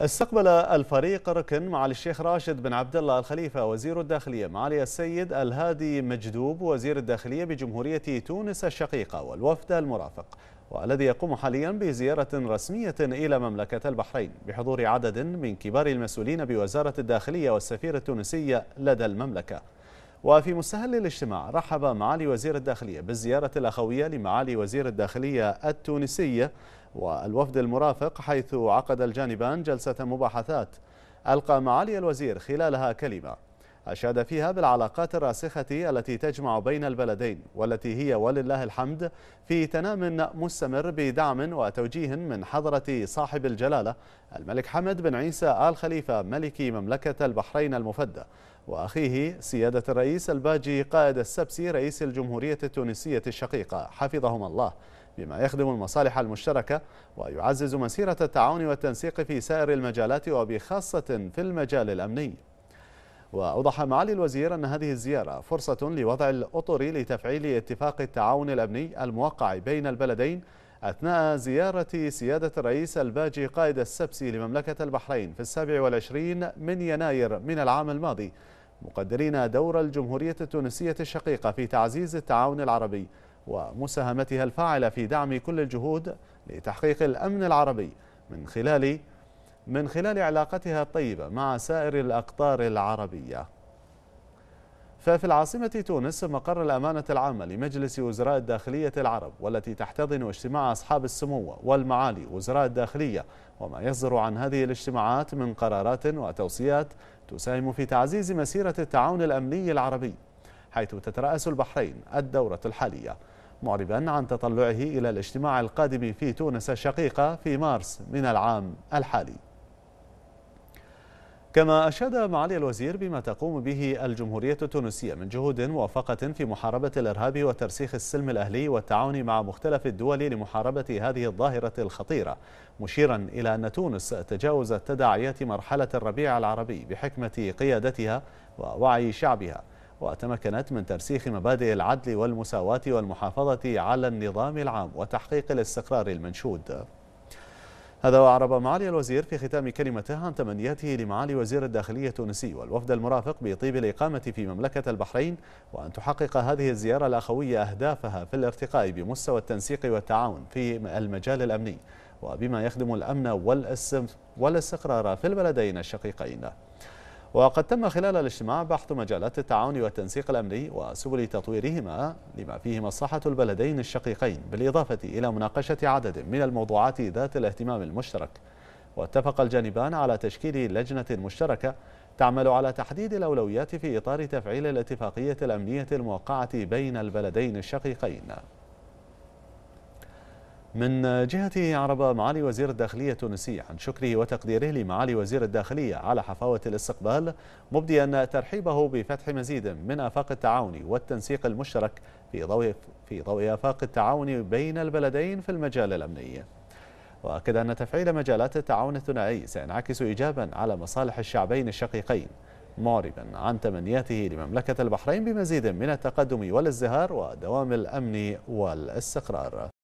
استقبل الفريق ركن معالي الشيخ راشد بن عبد الله الخليفة وزير الداخلية معالي السيد الهادي مجدوب وزير الداخلية بجمهورية تونس الشقيقة والوفد المرافق والذي يقوم حاليا بزيارة رسمية إلى مملكة البحرين بحضور عدد من كبار المسؤولين بوزارة الداخلية والسفير التونسية لدى المملكة وفي مستهل الاجتماع رحب معالي وزير الداخلية بالزيارة الأخوية لمعالي وزير الداخلية التونسية والوفد المرافق حيث عقد الجانبان جلسة مباحثات ألقى معالي الوزير خلالها كلمة أشاد فيها بالعلاقات الراسخة التي تجمع بين البلدين والتي هي ولله الحمد في تنام مستمر بدعم وتوجيه من حضرة صاحب الجلالة الملك حمد بن عيسى آل خليفة ملك مملكة البحرين المفدى وأخيه سيادة الرئيس الباجي قائد السبسي رئيس الجمهورية التونسية الشقيقة حفظهما الله بما يخدم المصالح المشتركة ويعزز مسيرة التعاون والتنسيق في سائر المجالات وبخاصة في المجال الأمني وأوضح معالي الوزير أن هذه الزيارة فرصة لوضع الأطر لتفعيل اتفاق التعاون الأمني الموقع بين البلدين أثناء زيارة سيادة الرئيس الباجي قائد السبسي لمملكة البحرين في السابع والعشرين من يناير من العام الماضي مقدرين دور الجمهورية التونسية الشقيقة في تعزيز التعاون العربي ومساهمتها الفاعلة في دعم كل الجهود لتحقيق الأمن العربي من خلال من خلال علاقتها الطيبة مع سائر الأقطار العربية ففي العاصمة تونس مقر الأمانة العامة لمجلس وزراء الداخلية العرب والتي تحتضن اجتماع أصحاب السمو والمعالي وزراء الداخلية وما يصدر عن هذه الاجتماعات من قرارات وتوصيات تساهم في تعزيز مسيرة التعاون الأمني العربي حيث تترأس البحرين الدورة الحالية معربا عن تطلعه إلى الاجتماع القادم في تونس الشقيقة في مارس من العام الحالي كما أشاد معالي الوزير بما تقوم به الجمهورية التونسية من جهود موافقة في محاربة الإرهاب وترسيخ السلم الأهلي والتعاون مع مختلف الدول لمحاربة هذه الظاهرة الخطيرة مشيرا إلى أن تونس تجاوزت تداعيات مرحلة الربيع العربي بحكمة قيادتها ووعي شعبها وتمكنت من ترسيخ مبادئ العدل والمساواة والمحافظة على النظام العام وتحقيق الاستقرار المنشود هذا وأعرب معالي الوزير في ختام كلمته عن تمنياته لمعالي وزير الداخلية التونسي والوفد المرافق بطيب الإقامة في مملكة البحرين وأن تحقق هذه الزيارة الأخوية أهدافها في الارتقاء بمستوى التنسيق والتعاون في المجال الأمني وبما يخدم الأمن والاستقرار في البلدين الشقيقين وقد تم خلال الاجتماع بحث مجالات التعاون والتنسيق الأمني وسبل تطويرهما لما فيه مصلحة البلدين الشقيقين بالإضافة إلى مناقشة عدد من الموضوعات ذات الاهتمام المشترك واتفق الجانبان على تشكيل لجنة مشتركة تعمل على تحديد الأولويات في إطار تفعيل الاتفاقية الأمنية الموقعة بين البلدين الشقيقين من جهته عرب معالي وزير الداخلية التونسي عن شكره وتقديره لمعالي وزير الداخلية على حفاوة الاستقبال مبديا ترحيبه بفتح مزيد من آفاق التعاون والتنسيق المشترك في ضوء في ضوء آفاق التعاون بين البلدين في المجال الأمني. وأكد أن تفعيل مجالات التعاون الثنائي سينعكس إيجابا على مصالح الشعبين الشقيقين معربا عن تمنياته لمملكة البحرين بمزيد من التقدم والازدهار ودوام الأمن والاستقرار